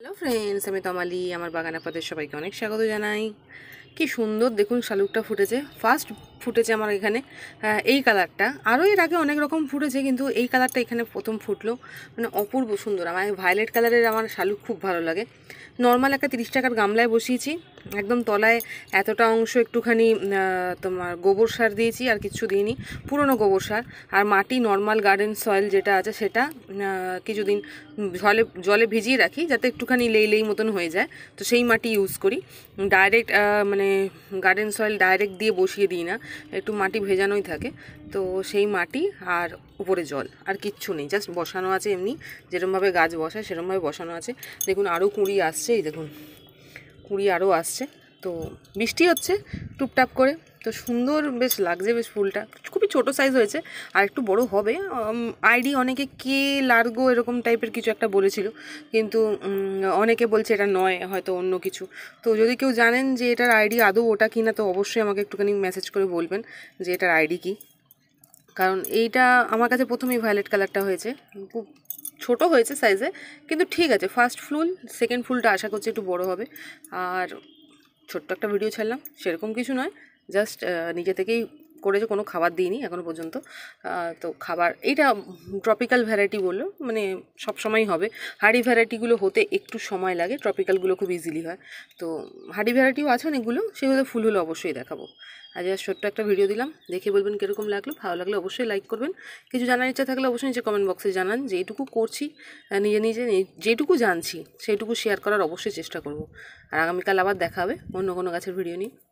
hello friends আমি তমালি আমার বাগান আপাদের সবাইকে অনেক স্বাগত জানাই কি সুন্দর দেখুন শালুকটা ফুটেছে ফার্স্ট ফুটেছে আমার এখানে এই কালারটা আরও এর আগে অনেক রকম ফুটেছে কিন্তু এই কালারটা এখানে প্রথম ফুটলো মানে অপূর্ব সুন্দর আমার ভায়োলেট কালারের আমার শালুক খুব ভালো লাগে নর্মাল একটা তিরিশ টাকার গামলায় বসিয়েছি একদম তলায় এতটা অংশ একটুখানি তোমার গোবর সার দিয়েছি আর কিছু দিইনি পুরনো গোবর সার আর মাটি নর্মাল গার্ডেন সয়েল যেটা আছে সেটা কিছুদিন জলে জলে ভিজিয়ে রাখি যাতে একটুখানি লেই লেই মতন হয়ে যায় তো সেই মাটি ইউজ করি ডাইরেক্ট মানে গার্ডেন সয়েল ডাইরেক্ট দিয়ে বসিয়ে দিই না একটু মাটি ভেজানোই থাকে তো সেই মাটি আর উপরে জল আর কিচ্ছু নেই জাস্ট বসানো আছে এমনি যেরমভাবে গাছ বসায় সেরমভাবে বসানো আছে দেখুন আরও কুঁড়ি আসছে এই দেখুন কুঁড়ি আরও আসছে তো বৃষ্টি হচ্ছে টুপটাপ করে তো সুন্দর বেশ লাগছে বেশ ফুলটা খুবই ছোট সাইজ হয়েছে আর একটু বড় হবে আইডি অনেকে কে লার্গো এরকম টাইপের কিছু একটা বলেছিল কিন্তু অনেকে বলছে এটা নয় হয়তো অন্য কিছু তো যদি কেউ জানেন যে এটার আইডি আদৌ ওটা কি না তো অবশ্যই আমাকে একটুখানি মেসেজ করে বলবেন যে এটার আইডি কি কারণ এইটা আমার কাছে প্রথমেই ভায়োলেট কালারটা হয়েছে খুব ছোট হয়েছে সাইজে কিন্তু ঠিক আছে ফার্স্ট ফুল সেকেন্ড ফুলটা আশা করছি একটু বড় হবে আর ছোট্ট একটা ভিডিও ছাড়লাম সেরকম কিছু নয় জাস্ট নিজে থেকেই করে যে কোনো খাবার দিইনি এখনও পর্যন্ত তো খাবার এইটা ট্রপিক্যাল ভ্যারাইটি বললো মানে সব সময় হবে হাড়ি ভ্যারাইটিগুলো হতে একটু সময় লাগে ট্রপিক্যালগুলো খুব ইজিলি হয় তো হাড়ি ভ্যারাইটিও আছে অনেকগুলো সেগুলো ফুল হলে অবশ্যই দেখাবো আজ আর ছোট্ট একটা ভিডিও দিলাম দেখে বলবেন কীরকম লাগলো ভালো লাগলে অবশ্যই লাইক করবেন কিছু জানার ইচ্ছা থাকলে অবশ্যই নিজে কমেন্ট বক্সে জানান যেটুকু করছি নিজে নিজে যেটুকু জানছি সেইটুকু শেয়ার করার অবশ্যই চেষ্টা করব আর আগামীকাল আবার দেখা হবে অন্য কোনো গাছের ভিডিও নিয়ে